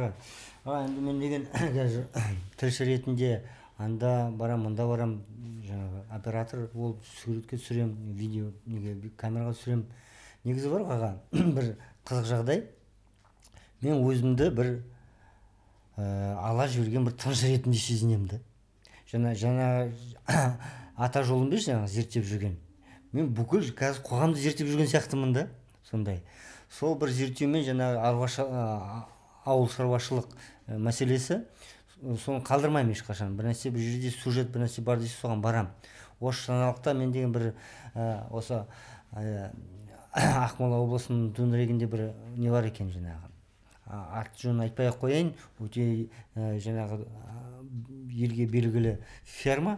енді мен деген қазір тілші ретінде анда барам мында барам жаңағы оператор болып суретке түсірем видео неге камераға түсірем негізі бар ғой аға бір қызық жағдай мен өзімді бір ә, ала жіберген бір тыныс ретінде сезінемін да жаңа ата жолын білесі жаңағы зерттеп жүрген мен бүкіл қазір қоғамды зерттеп жүрген сияқтымын да сондай сол бір зерттеумен жаңағы ауыл шаруашылық э, мәселесі э, соны қалдырмаймын ешқашан бір нәрсе бір жерде сюжет бір нәрсе бар десе соған барам осы жаңалықта мен деген бір ә, осы ә, ақмола облысының төңірегінде бір не бар екен жаңағы арт жөнін айтпай ақ қояйын өте ә, жаңағы елге белгілі ферма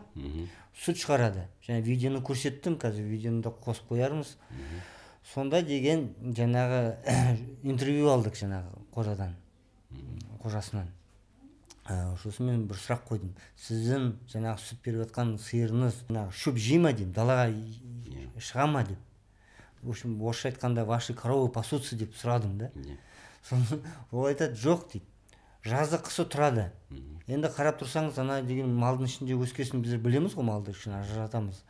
сүт шығарады және видеоны көрсеттім қазір видеоны да қосып қоярмыз сонда деген жаңағы интервью алдық жаңағы қожадан қожасынан ә, э, сосын бір сұрақ қойдым сіздің жаңағы сүт беріп жатқан сиырыңыз жаңағы шөп жей ма деймін далаға иә. шыға ма деп в общем орысша айтқанда ваши коровы пасутся деп сұрадым да иә. сосын ол айтады жоқ дейді жазы қысы тұрады енді қарап тұрсаңыз ана деген малдың ішінде өскесін біздер білеміз ғой малды ішін ажыратамыз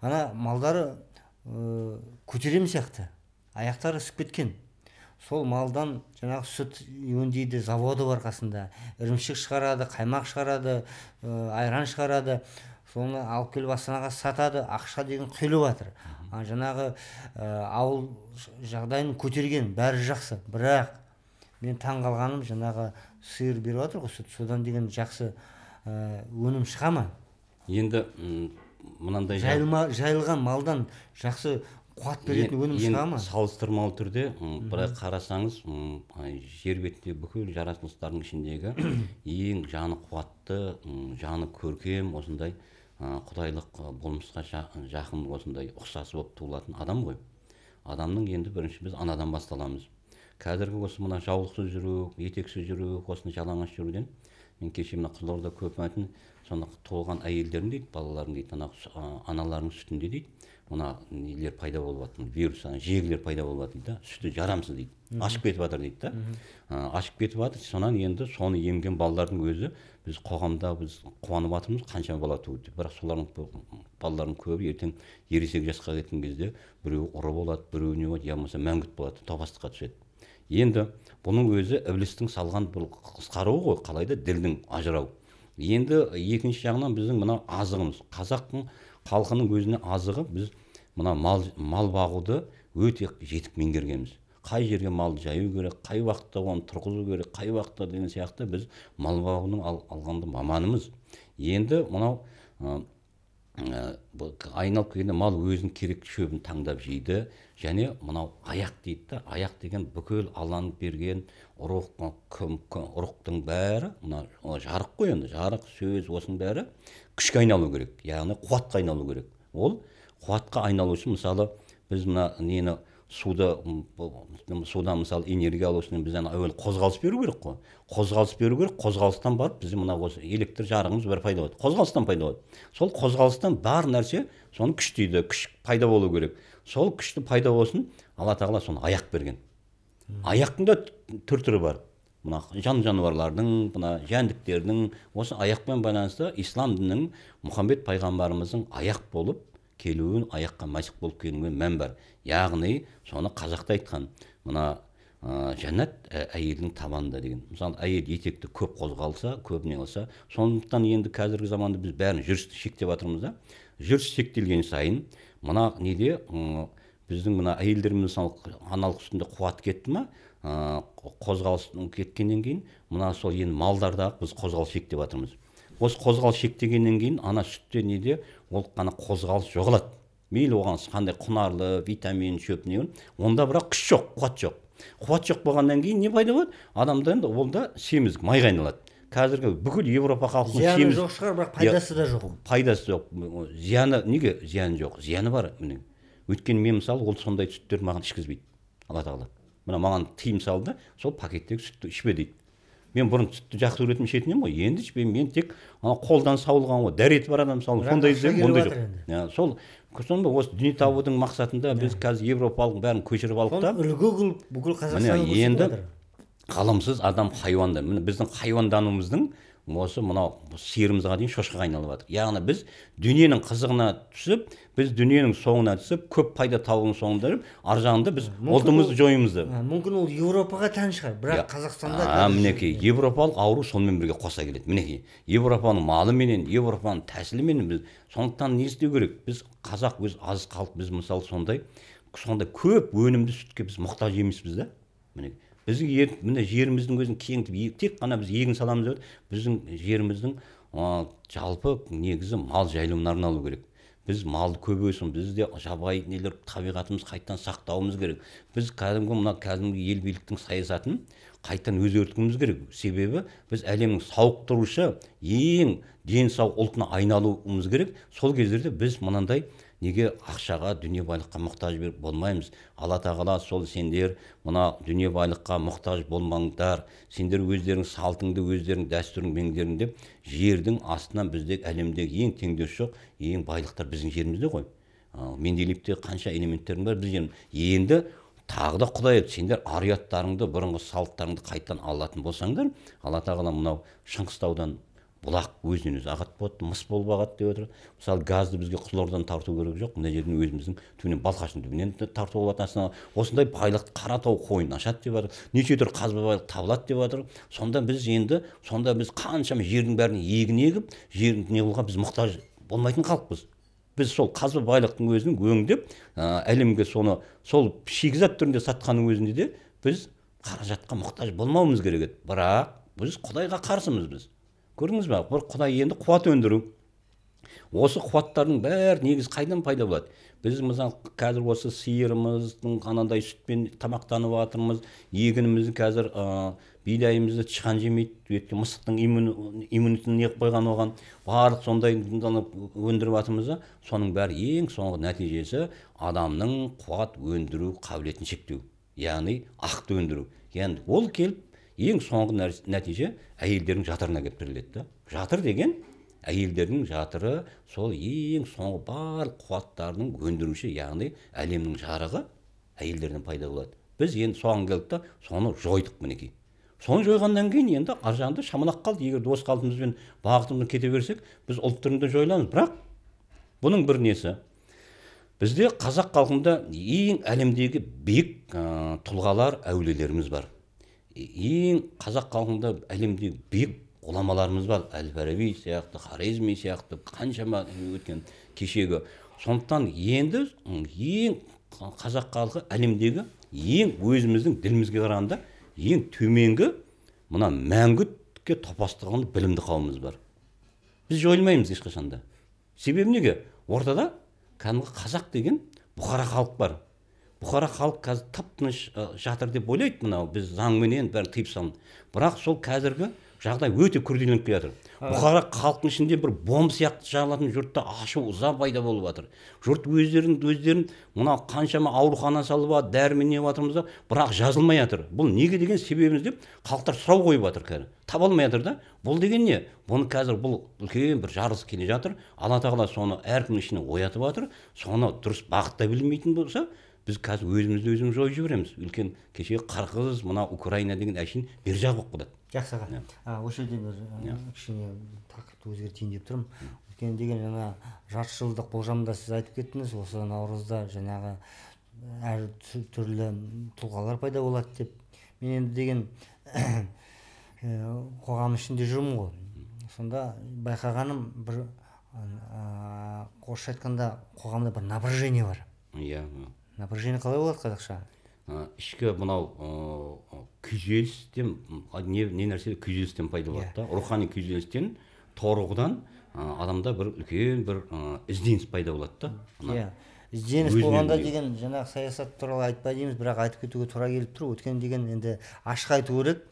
ана малдары ә, көтерем сияқты аяқтары ісіп кеткен сол малдан жаңағы сүт өңдейді заводы бар қасында ірімшік шығарады қаймақ шығарады ә, айран шығарады соны алып келіп астанаға сатады ақша деген құйылып жатыр а жаңағы ә, ауыл жағдайын көтерген бәрі жақсы бірақ мен таң қалғаным жаңағы сиыр беріп жатыр ғой сүт содан деген жақсы ә, өнім шыға ма енді мынандай жайылған малдан жақсы қуат беретін өнім шыға ма салыстырмалы түрде бірақ қарасаңыз жер бетінде бүкіл жаратылыстардың ішіндегі ең жаны қуатты жаны көркем осындай құдайлық болмысқа жақын осындай ұқсас болып туылатын адам ғой адамның енді бірінші біз анадан басталамыз қазіргі осы мына жаулықсыз жүру етексіз жүру осыны жалаңаш жүруден мен кеше мына қызылорда мәтін соны толған әйелдердің дейді балалардың дейді ана аналарының сүтінде дейді мына нелер пайда болып жатыр вирус ана жегілер пайда болып жатыр дейді да сүті жарамсыз дейді ашып кетіп жатыр дейді да ашып кетіп жатыр сонан енді соны емген балалардың өзі біз қоғамда біз қуанып жатырмыз қаншама бала туды бірақ солардың балалардың көбі ертең ересек жасқа кеткен кезде біреуі ұры болады біреуі не болады я болмаса мәңгүрт болады топастыққа түседі енді бұның өзі іблістің салған бұл қысқаруы ғой қалай да ділдің ажырау енді екінші жағынан біздің мына азығымыз қазақтың халқының өзіне азығы біз мына мал, мал бағуды өте жетік меңгергенбіз қай жерге мал жаю керек қай уақытта оны тұрғызу керек қай уақытта деген сияқты біз мал бағудың ал, алғанда маманымыз енді мынау ә, айналып келгенде мал өзінің керек шөбін таңдап жейді және мынау аяқ дейді да аяқ деген бүкіл алланың берген ұрық ұрықтың бәрі мына жарық қой енді жарық сөз осының бәрі күшке айналу керек яғни қуатқа айналу керек ол қуатқа айналу үшін мысалы біз мына нені суды судан мысалы энергия алу үшін біз әуелі қозғалыс беру керек қой қозғалыс беру керек қозғалыстан барып біз мына осы электр жарығымыз бәрі пайда болады қозғалыстан пайда болады сол қозғалыстан бар нәрсе соны күштейді күш пайда болу керек сол күшті пайда болсын алла тағала соны аяқ берген аяқтың да түр түрі бар мына жан жануарлардың мына жәндіктердің осы аяқпен байланысты ислам дінінің мұхаммед пайғамбарымыздың аяқ болып келуін аяққа масих болып келуіне мән бар яғни соны қазақта айтқан мына ә, жәннат әйелдің табанында деген мысалы әйел етекті көп қозғалса көп не қылса сондықтан енді қазіргі заманда біз бәрін жүрісті шектеп жатырмыз да жүріс шектелген сайын мына неде біздің мына әйелдеріміз мысалы аналық үстінде қуат кетті ма қозғалыс кеткеннен кейін мына сол енді малдардағы біз қозғалыс шек деп жатырмыз осы қозғалыс шектегеннен кейін ана сүтте неде ол ана қозғалыс жоғалады мейлі оған қандай құнарлы витамин шөп не онда бірақ күш жоқ қуат жоқ қуат жоқ болғаннан кейін не пайда болады адамда енді ол да семіздік майға айналады қазіргі бүкіл еуропа халқының зияны жоқ шығар бірақ пайдасы да жоқ пайдасы жоқ зияны неге зияны жоқ зияны бар міне өйткені мен мысалы ол сондай сүттерді маған ішкізбейді алла тағала мына маған тыйым салды сол пакеттегі сүтті ішпе дейді мен бұрын сүтті жақсы көретін ішетін едім ғой енді ішпеймін мен тек ана қолдан сауылған ғой дәреті бар адам сондай ондай жоқ ә, сол сонда осы дүние табудың мақсатында біз қазір европалық бәрін көшіріп алдық та үлгі қылып бүкіл қазақстан енді ғылымсыз адам хайуанда міне біздің хайуандануымыздың осы мынау сиырымызға дейін шошқаға айналып жатыр яғни біз дүниенің қызығына түсіп біз дүниенің соңына түсіп көп пайда табудың соңында жүріп ар жағында біз ұлтымызды жоймыз деп ә, мүмкін ол еуропаға тән шығар бірақ иә. қазақстанда мінекей еуропалық ауру сонымен бірге қоса келеді мінекей европаның малыменен европаның тәсіліменен біз сондықтан не істеу керек біз қазақ өз аз халық біз мысалы сондай сондай көп өнімді сүтке біз мұқтаж емеспіз да мінекей біздің ер міне жеріміздің өзін кеңітіп тек қана біз егін саламыз деп біздің жеріміздің жалпы негізі мал жайылымына арналу керек біз малды көп бізде жабайы нелер табиғатымыз қайтадан сақтауымыз керек біз кәдімгі мына кәдімгі ел биліктің саясатын қайтадан өзгертуіміз керек себебі біз әлемнің сауықтырушы ең сау ұлтына айналуымыз керек сол кездерде біз мынандай неге ақшаға дүние байлыққа мұқтаж болмаймыз алла тағала сол сендер мына дүние байлыққа мұқтаж болмаңдар сендер өздерің салтыңды өздерің дәстүрің меңдерің деп жердің астынан бізде әлемдегі ең теңдесі жоқ ең байлықтар біздің жерімізде ғой ә, қанша элементтердің бәрі біздің енді тағы да құдай сендер ар ұяттарыңды бұрынғы салттарыңды қайтадан алатын болсаңдар алла тағала мынау шыңғыстаудан бұлақ өзінен өзі ағады болады мыс болып ағады деп отыр мысалы газды бізге қызылордадан тарту керек жоқ мына жерден өзіміздің түбінен балқаштың түбінен тарту болады астана осындай байлық қаратау қойнын ашады деп жатыр неше түрлі қазба байлық табылады деп жатыр сонда біз енді сонда біз қаншама жердің бәрін егін егіп жерін не қылған біз мұқтаж болмайтын халықпыз біз сол қазба байлықтың өзін өңдеп ә, әлемге соны сол шикізат түрінде сатқанның өзінде де біз қаражатқа мұқтаж болмауымыз керек еді бірақ біз құдайға қарсымыз біз көрдіңіз ба бір құдай енді қуат өндіру осы қуаттардың бәрі негізі қайдан пайда болады біз мысалы қазір осы сиырымыздың анандай сүтпен тамақтанып жатырмыз егінімізді қазір ә, бидайымызды тышқан жемейді өйткені мысықтың иммунитетін не қойған оған барлық сондай өндіріп жатырмыз да соның бәрі ең соңғы нәтижесі адамның қуат өндіру қабілетін шектеу яғни ақты өндіру яғни ол келіп ең соңғы нәтиже әйелдердің жатырына келіп тіреледі да жатыр деген әйелдердің жатыры сол ең соңғы бар қуаттарының өндіруші яғни әлемнің жарығы әйелдерден пайда болады біз енді соған келдік та соны жойдық мінекей соны жойғаннан кейін енді ар жағында шаманақ қалды егер осы қалпымызбен бағытымыз кете берсек біз ұлт түрінде жойыламыз бірақ бұның бір несі бізде қазақ халқында ең әлемдегі биік ә, тұлғалар әулиелеріміз бар ең қазақ халқында әлемде биік ғұламаларымыз бар әл фараби сияқты хорезми сияқты қаншама өткен кешегі сондықтан енді ең қазақ халқы әлемдегі ең өзіміздің ділімізге қарағанда ең төменгі мына мәңгүтке топастырған білімді қауымымыз бар біз жойылмаймыз ешқашан да себебі неге ортада кәдімгі қазақ деген бұқара халық бар бұқара халық қазір тып тыныш жатыр деп ойлайды мынау біз заңменен бәрін тыйып салып бірақ сол қазіргі жағдай өте күрделеніп келе жатыр бұқара халықтың ішінде бір бомба сияқты жағылатын жұртта ашу ыза пайда болып жатыр жұрт өздерін өздерін мынау қаншама аурухана салып жатыр дәрімен жатырмыз да бірақ жазылмай жатыр бұл неге деген себебіміз деп халықтар сұрау қойып жатыр қазір таба алмай жатыр да бұл деген не бұны қазір бұл үлкен бір жарылыс келе жатыр алла тағала соны әркімнің ішіне оятып жатыр соны дұрыс бағыттай білмейтін болса біз қазір өзімізді өзіміз жойып жібереміз үлкен кеше қырғыз мына украина деген әшейін бер жақ болып қалады жақсы аға осы жерде бір кішкене тақырыпты өзгертейін деп тұрмын өйткені деген жаңа жарты жылдық болжамда сіз айтып кеттіңіз осы наурызда жаңағы әр түрлі тұлғалар пайда болады деп мен енді деген ә, қоғам ішінде жүрмін ғой сонда байқағаным бір орысша айтқанда қоғамда бір напряжение бар иә напряжение қалай болады қазақша ішкі мынау күйзелістен не не нәрсе күйзелістен пайда болады да иә. рухани күйзелістен торығудан адамда бір үлкен бір ізденіс пайда болады да иә ізденіс болғанда деген жаңағы саясат туралы айтпай дейміз бірақ айтып кетуге тура келіп тұр өйткені деген енді ашық айту керек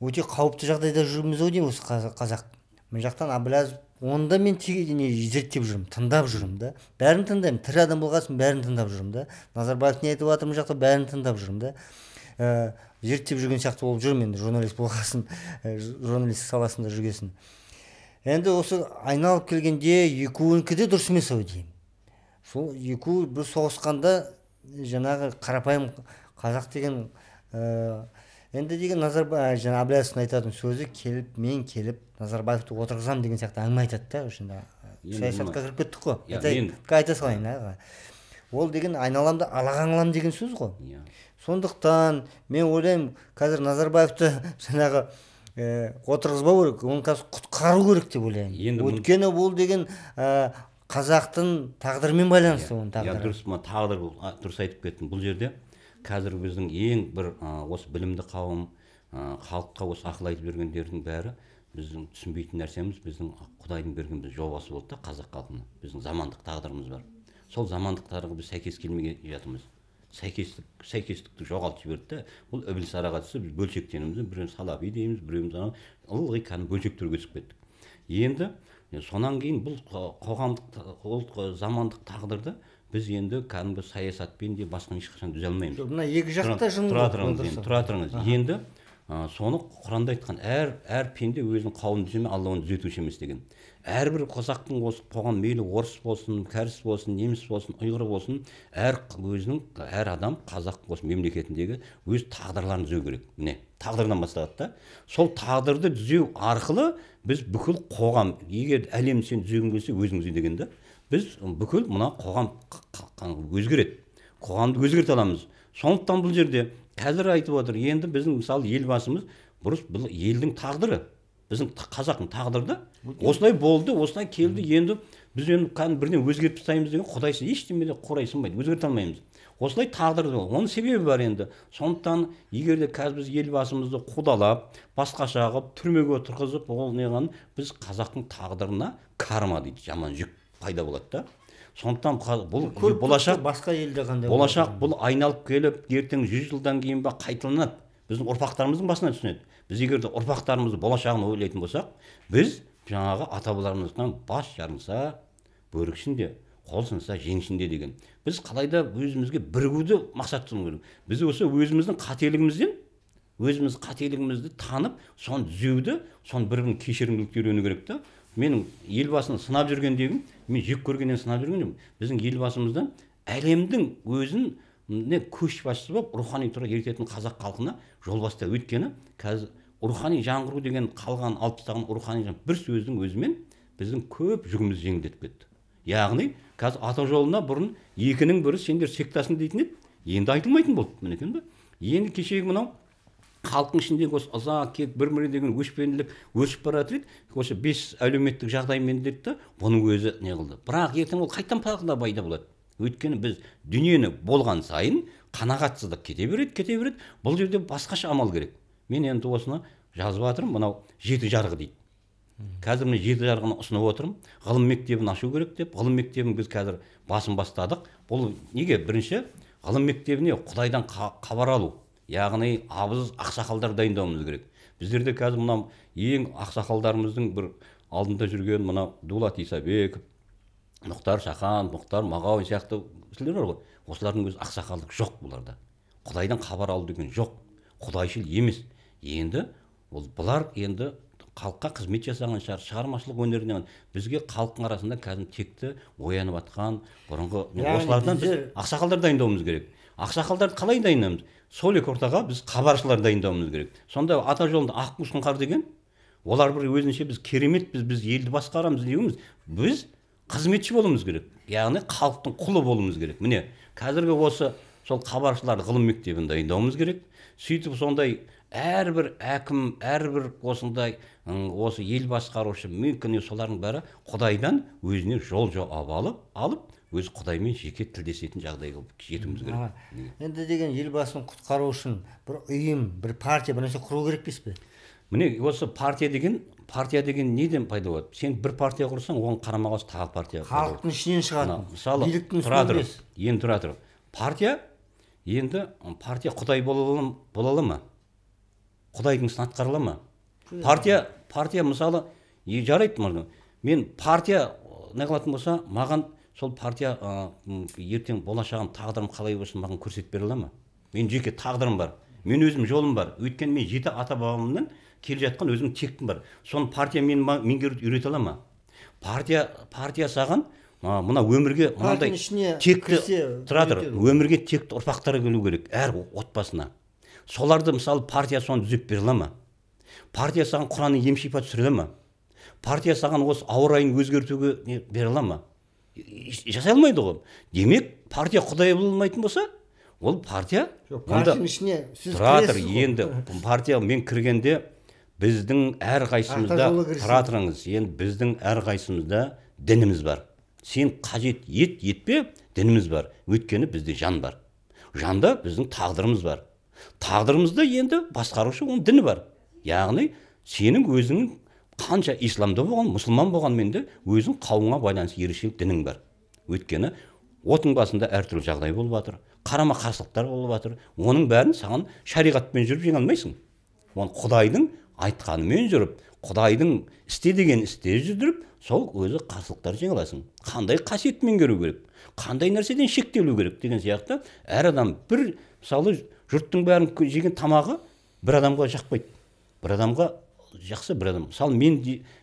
өте қауіпті жағдайда жүрміз ғой деймін осы қазақ мына жақтан әбіләзов онда мен не зерттеп жүрмін тыңдап жүрмін да бәрін тыңдаймын тірі адам болған соң бәрін тыңдап жүрмін да назарбаев не айтып жатыр мына жақта бәрін тыңдап жүрмін да ә, зерттеп жүрген сияқты болып жүрмін енді журналист болғасын ә, журналист саласында жүргесін енді осы айналып келгенде екеуінікі де дұрыс емес ау деймін сол екеуі бір соғысқанда жаңағы қарапайым қазақ деген э, енді деген назарбаев жаңағы әбләзовтың айтатын сөзі келіп мен келіп назарбаевты отырғызамын деген сияқты әңгіме айтады да жаңа саясатқа кіріп кеттік қой айта салайын аға ол деген айналамды қыламын деген сөз ғой yeah. сондықтан мен ойлаймын қазір назарбаевты жаңағы отырғызбау керек оны қазір құтқару керек деп ойлаймын енді өйткені ол деген ә, қазақтың тағдырымен байланысты оның тағдыры дұрыс мына тағдыр бұл дұрыс айтып кеттің бұл жерде қазір біздің ең бір осы білімді қауым халыққа осы ақыл айтып жүргендердің бәрі біздің түсінбейтін нәрсеміз біздің құдайдың берген біз жобасы болды да қазақ халқына біздің замандық тағдырымыз бар сол замандық біз сәйкес келмей жатырмыз сәйкестік сәйкестікті жоғалтып жіберді да бұл ібіліс араға түсіп біз бөлшектенеміз біреуіміз салафи дейміз біреуіміз анау ылғи кәдімгі бөлшектерге түсіп кеттік енді сонан кейін бұл қоғамдық ол замандық тағдырды біз енді кәдімгі саясатпен де басқаны ешқашан түзе алмаймыз мына екі жақта тұра тұрыңыз тұра тұрыңыз енді соны құранда айтқан әр әр пенде өзінің қауымын түземе алла оны түзетуші емес деген әрбір қазақтың осы қоғам мейлі орыс болсын кәріс болсын неміс болсын ұйғыр болсын әр өзінің әр адам қазақ осы мемлекетіндегі өз тағдырларын түзеу керек міне тағдырдан басталады да сол тағдырды түзеу арқылы біз бүкіл қоғам егер әлем сен түзегің келсе өзің түзе деген да біз бүкіл мына қоғам өзгереді қоғамды өзгерте аламыз сондықтан бұл жерде қазір айтып отыр енді біздің мысалы елбасымыз бұрыс бұл елдің тағдыры біздің қазақтың тағдыры да осылай болды осылай келді енді біз енді кәдімгі бірден өзгертіп тастаймыз деген құдайсыз ештеңе де сынбайды өзгерте алмаймыз осылай тағдыр оның себебі бар енді сондықтан егер де қазір біз елбасымызды қудалап басқаша қылып түрмеге отырғызып ол неған біз қазақтың тағдырына карма дейді жаман жүк пайда болады да сондықтан бұл көп болашақ басқа елде қандай болашақ бұл айналып келіп ертең жүз жылдан кейін ба қайталанады біздің ұрпақтарымыздың басына түсінеді біз егер де ұрпақтарымыздың болашағын ойлайтын болсақ біз жаңағы ата бабаларымыздан бас жарылса бөрік ішінде қол сынса жең ішінде деген біз қалайда өзімізге бірігуді мақсат тұтуымыз керек біз осы өзіміздің қателігімізден өзіміз қателігімізді танып соны түзеуді соны бір бірін кешірімділікті үйрену керек та менің елбасын сынап жүргендегім мен жек көргеннен сынап жүрген жоқпын біздің елбасымызды әлемдің өзін не көшбасшысы болып рухани тұрғыда ерітетін қазақ халқына жол бастады өйткені қазір рухани жаңғыру деген қалған алпыстаған рухани бір сөздің өзімен біздің көп жүгімізді жеңілдетіп кетті яғни қазір ата жолына бұрын екінің бірі сендер сектасың дейтін еді енді айтылмайтын болды мінекей ба енді кешегі мынау халықтың ішіндегі осы ыза кек бір біріне деген өшпенділік өсіп бара жатыр еді осы бес әлеуметтік жағдаймен деді да бұның өзі не қылды бірақ ертең ол қайтадан тағы пайда болады өйткені біз дүниені болған сайын қанағатсыздық кете береді кете береді бұл жерде басқаша амал керек мен енді осыны жазып жатырмын мынау жеті жарғы дейді қазір міне жеті жарғыны ұсынып отырмын ғылым мектебін ашу керек деп ғылым мектебін біз қазір басын бастадық бұл неге бірінші ғылым мектебіне құдайдан хабар алу яғни абыз ақсақалдар дайындауымыз керек біздерде қазір мына ең ақсақалдарымыздың бір алдында жүрген мына дулат исабеков мұхтар шахан мұхтар мағауин сияқты кісілер бар ғой осылардың өзі ақсақалдық жоқ бұларда құдайдан хабар алу деген жоқ құдайшыл емес енді ол бұлар енді халыққа қызмет жасаған шығар шығармашылық өнерінен бізге халықтың арасында қазір текті оянып жатқан бұрынғы осылардан біз ақсақалдар дайындауымыз керек ақсақалдарды қалай дайындаймыз сол екі ортаға біз хабаршылар дайындауымыз керек сонда ата жолында ақ қар деген олар бір өзінше біз кереметпіз біз елді басқарамыз деуіміз біз қызметші болуымыз керек яғни халықтың құлы болуымыз керек міне қазіргі осы сол хабаршылар ғылым мектебін дайындауымыз керек сөйтіп сондай әрбір әкім әрбір осындай осы ел басқарушы мүмкін солардың бәрі құдайдан өзіне жол жауап алып алып өзі құдаймен жеке тілдесетін жағдайға жетуіміз керек енді деген елбасын құтқару үшін бір ұйым бір партия бір нәрсе құру керек емес пе міне осы партия деген партия деген неден пайда болады сен бір партия құрсаң оған қарама қарсы тағы партия халықтың ішінен шығады мысалы тұра тұрып енді тұра тұрып партия енді партия құдай бола ала ма құдайдың ісін ала ма партия партия мысалы е, жарайды мен партия не болса маған сол партия ә, ертең болашағым тағдырым қалай болсын маған көрсетіп бере ала ма менің жеке тағдырым бар мен өзім жолым бар өйткені мен жеті ата бабамнан келе жатқан өзімнің тектім бар соны партия мен меңгеруді үйрете ала ма партия партия саған мына өмірге мынандай текті тұра тұр өмірге текті ұрпақтар келу керек әр отбасына соларды мысалы партия соны түзеп бере ала ма партия саған құранның ем шипа түсіре ма партия саған осы ауа райын өзгертуге не бере ала ма жасай алмайды ғой демек партия құдай бола алмайтын болса ол партия партияның ішіне тұра енді партия мен кіргенде біздің әрқайсымызда тұра тұрыңыз енді біздің әрқайсымызда дініміз бар сен қажет ет етпе дініміз бар өйткені бізде жан бар жанда біздің тағдырымыз бар тағдырымызды енді басқарушы оның діні бар яғни сенің өзіңнің қанша исламда болған мұсылман болғанмен де өзің қауымыңа байланысты ерекшелік дінің бар өйткені отың басында әртүрлі жағдай болып жатыр қарама қарсылықтар болып жатыр оның бәрін саған шариғатпен жүріп жеңе алмайсың оны құдайдың айтқанымен жүріп құдайдың істе деген істе жүріп сол өзі қарсылықтарды жеңе аласың қандай қасиет меңгеру керек қандай нәрседен шектелу керек деген сияқты әр адам бір мысалы жұрттың бәрін жеген тамағы бір адамға жақпайды бір адамға жақсы бір адам мысалы мен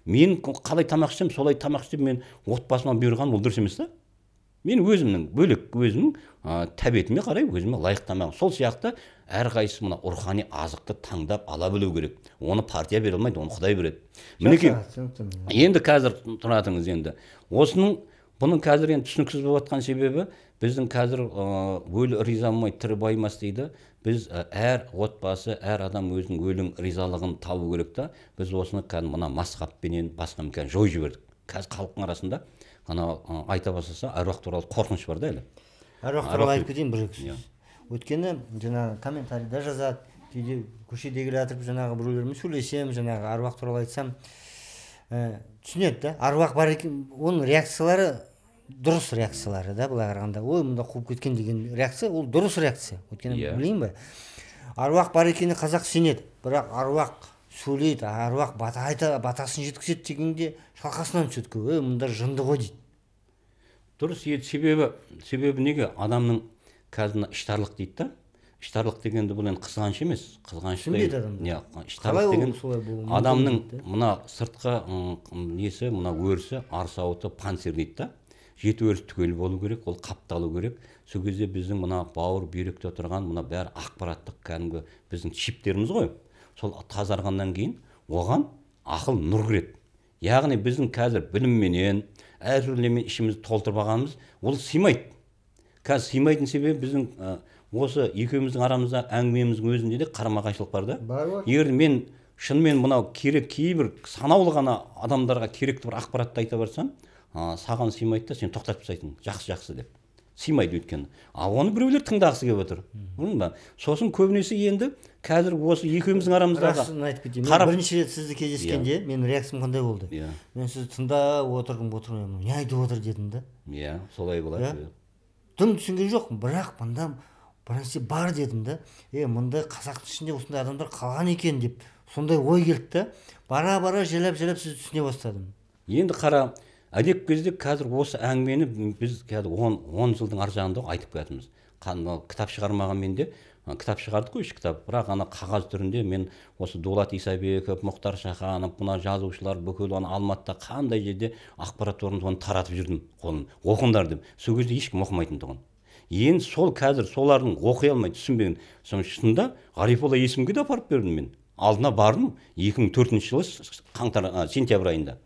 мен қалай тамақ ішсем солай тамақ істеп мен отбасыма бұйырған ол дұрыс емес та мен өзімнің бөлек өзімнің ә, тәбетіме қарай өзіме лайық тамағым сол сияқты әрқайсысы мына рухани азықты таңдап ала білу керек оны партия бере алмайды оны құдай береді мінекей енді қазір тұратыңыз енді осының бұның қазір енді түсініксіз болып жатқан себебі біздің қазір өлі риза болмай тірі байымас дейді біз әр отбасы әр адам өзінің өлім ризалығын табу керек та біз осыны кәдімгі мына масқаппенен басқа кәдімгі жойып жібердік қазір халықтың арасында анау айта бастаса аруақ туралы қорқыныш бар да әлі Аруақ туралы айтып кетейін бір екі сөз иә. өйткені жаңағы комментарийда жазады кейде келе жатырып жаңағы біреулермен сөйлесем жаңағы аруақ туралы айтсам түсінеді да аруақ бар екен оның реакциялары дұрыс реакциялары да былай қарағанда ой мында қуып кеткен деген реакция ол дұрыс реакция өйткені yeah. Иә. білмеймін ба аруақ бар екеніне қазақ сенеді бірақ аруақ сөйлейді аруақ бата айта батасын жеткізеді дегенде шалқасынан түседі көй ей мында жынды ғой дейді дұрыс енді себебі себебі неге адамның қазір мына іштарлық дейді да іштарлық дегенді бұл енді қызғаныш емес қызғаныш иә, деген адамның мына сыртқы несі мына өрісі арсауыты панцирь дейді да жеті өріс түгел болу керек ол қапталу керек сол кезде біздің мына бауыр бүйректе тұрған мына бәрі ақпараттық кәдімгі біздің чиптеріміз ғой сол тазарғаннан кейін оған ақыл нұр кіреді яғни біздің қазір білімменен әртүрлімен ішімізді толтырып алғанымыз ол сыймайды қазір сыймайтын себебі біздің ә, осы екеуміздің арамызда әңгімеміздің өзінде де қарама қайшылық бар да бар ғой егер мен шынымен мынау керек кейбір санаулы ғана адамдарға керекті бір ақпаратты айта барсам ә, саған сыймайды да сен тоқтатып тастайсың жақсы жақсы деп сыймайды өйткені а оны біреулер тыңдағысы келіп отыр көрдің ба сосын көбінесе енді қазір осы екеуміздің арамыздағы расын айтып кетейін қарап... бірінші рет сізді кездескенде yeah. Иә. менің реакциям қандай болды иә yeah. мен сізді тыңдап отырдым отырмын не айтып отыр дедім да иә yeah, солай болады yeah. Иә. Иә. дым түсінген жоқпын бірақ мында бір нәрсе бар дедім да е мындай қазақтың ішінде осындай адамдар қалған екен деп сондай ой келді да бара бара жайлап жайлап сізді түсіне бастадым енді қара әдеп кезде қазір осы әңгімені біз қазір он, он жылдың ар жағында айтып келатырмыз кітап шығармағанмен де кітап шығардық қой үш кітап бірақ ана қағаз түрінде мен осы дулат исабеков мұхтар шаханов мына жазушылар бүкіл ана алматыда қандай жерде ақпарат орнында оны таратып жүрдім қолын оқыңдар деп сол кезде ешкім оқымайтын тұғын енді сол қазір солардың оқи алмай түсінбеген соны шынында ғарифолла есімге де апарып бердім мен алдына бардым 2004 жылы қаңтар сентябрь айында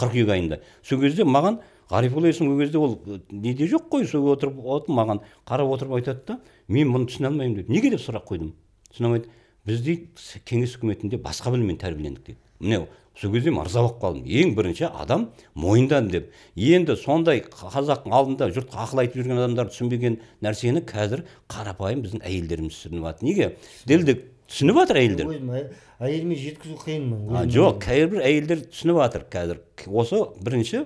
қыркүйек айында сол кезде маған ғарифолла есім ол кезде ол э, неде жоқ қой сол отырып маған қарап отырып айтады да мен бұны түсіне алмаймын деп неге деп сұрақ қойдым түсіне алмайды біз дейді кеңес үкіметінде басқа біліммен тәрбиелендік дейді міне сол кезде мырза болып қалдым ең бірінші адам мойындан деп енді сондай қазақтың алдында жұртқа ақыл айтып жүрген адамдар түсінбеген нәрсені қазір қарапайым біздің әйелдеріміз түсініп жатыр неге ділдік түсініп жатыр әйелдер әйеліме жеткізу қиын жоқ кейбір әйелдер түсініп жатыр қазір осы бірінші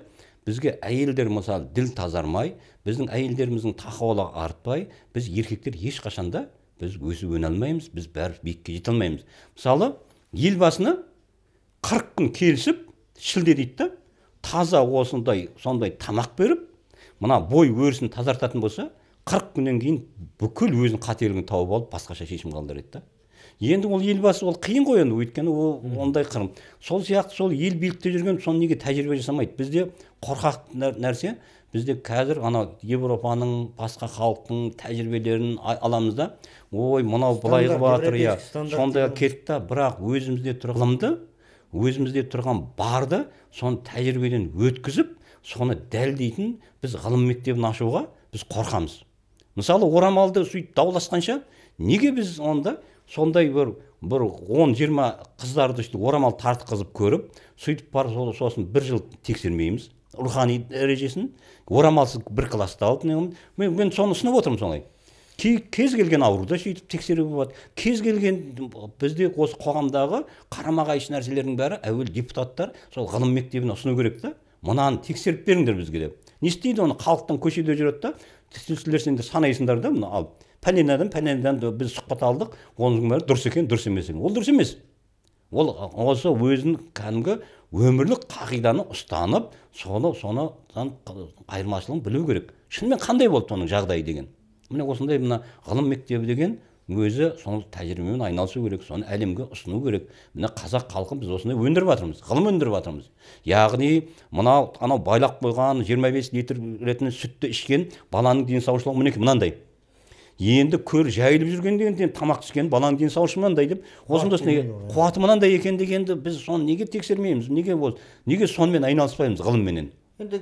бізге әйелдер мысалы діл тазармай біздің әйелдеріміздің тақуалығы артпай біз еркектер ешқашанда біз өсіп өне алмаймыз біз бәрі биікке жете алмаймыз мысалы елбасыны қырық күн келісіп шілде дейді да таза осындай сондай тамақ беріп мына бой өрісін тазартатын болса қырық күннен кейін бүкіл өзінің қателігін тауып алып басқаша шешім қабылдар еді да енді ол елбасы ол қиын ғой енді өйткені ол ондай қырым сол сияқты сол ел билікте жүрген соны неге тәжірибе жасамайды бізде қорқақ нәрсе бізде қазір анау европаның басқа халықтың тәжірибелерін аламыз да ой мынау былай қылып жатыр иә сондайға кеттік та бірақ өзімізде тұр өзімізде тұрған барды соны тәжірибеден өткізіп соны дәлдейтін біз ғылым мектебін ашуға біз қорқамыз мысалы орамалды сөйтіп дауласқанша неге біз онда сондай бір бір он жиырма қыздарды сөйтіп орамал тартқызып көріп сөйтіп барып сол, сосын бір жыл тексермейміз рухани дәрежесін орамалсыз бір класста алып мен, мен соны ұсынып отырмын солай кез келген ауруды сөйтіп тексеруге болады кез келген бізде осы қоғамдағы қарама қайшы нәрселердің бәрі әуел депутаттар сол ғылым мектебіне ұсыну керек та мынаны тексеріп беріңдер бізге деп не істейді оны халықтың көшеде жүреді да сендер санайсыңдар да мына алып пәленадан адам біз сұхбат алдық оның бәрі дұрыс екен дұрыс емес екен ол дұрыс емес ол осы өзінің кәдімгі өмірлік қағиданы ұстанып соны соны айырмашылығын білу керек шынымен қандай болды оның жағдайы деген міне осындай мына ғылым мектебі деген өзі сол тәжірибемен айналысу керек соны әлемге ұсыну керек міне қазақ халқын біз осындай өндіріп жатырмыз ғылым өндіріп жатырмыз яғни мынау анау байлап қойған 25 литр ретін сүтті ішкен баланың денсаушылығы мінекей мынандай енді көр жайылып жүргенде енді тамақ түскен баланың денсаулығы мынандай деп неге қуаты мынандай екен дегенді біз соны неге тексермейміз неге ол неге сонымен айналыспаймыз ғылымменен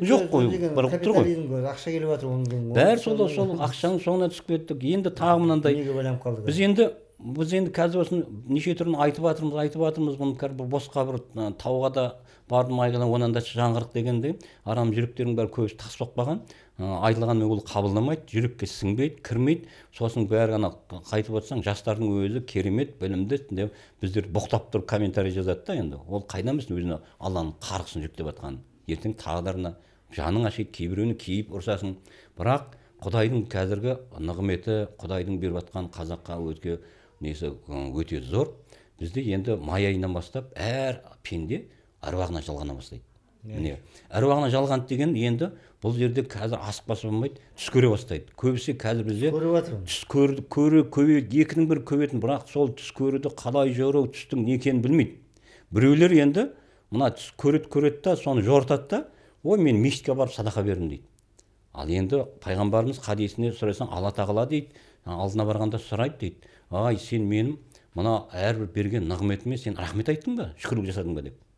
жоқ қой барып тұр ғой ақша келіп жатыр оның бәрі сол сол ақшаның соңына түсіп кеттік енді тағы мынандай неге біз енді біз енді қазір осыны неше түрін айтып жатырмыз айтып жатырмыз бұны қазір бір босқа бір тауға да бардым айғана онан да жаңғырық дегендей арам жүректердің бәрі көбісі тас болып айтылғанмен ол қабылдамайды жүрекке сіңбейді кірмейді сосын бәрі ана қайтып отырсаң жастардың өзі керемет білімді деп біздер боқтап тұрып комментарий жазады да енді ол қайдан білсін өзіне алланың қарғысын жүктеп жатқанын ертең тағдырына жаның ашиды кейбіреуіні кейіп ұрсасың бірақ құдайдың қазіргі нығметі құдайдың беріп жатқан қазаққа өтке несі өте зор бізде енді май айынан бастап әр пенде аруағына жалғана бастайды міне әруағына жалған деген енді бұл жерде қазір асықпаса болмайды түс көре бастайды көбісі қазір бізде көріп түс көрді көрі екінің бірі көбейетін бірақ сол түс көруді қалай жору түстің не екенін білмейді біреулер енді мына түс көреді көреді да соны жортады да ой мен мешітке барып садақа бердім дейді ал енді пайғамбарымыз хадисіне сұрасаң алла тағала дейді алдына барғанда сұрайды дейді ай сен менің мына әрбір берген нығметіме сен рахмет айттың ба шүкірлік жасадың ба деп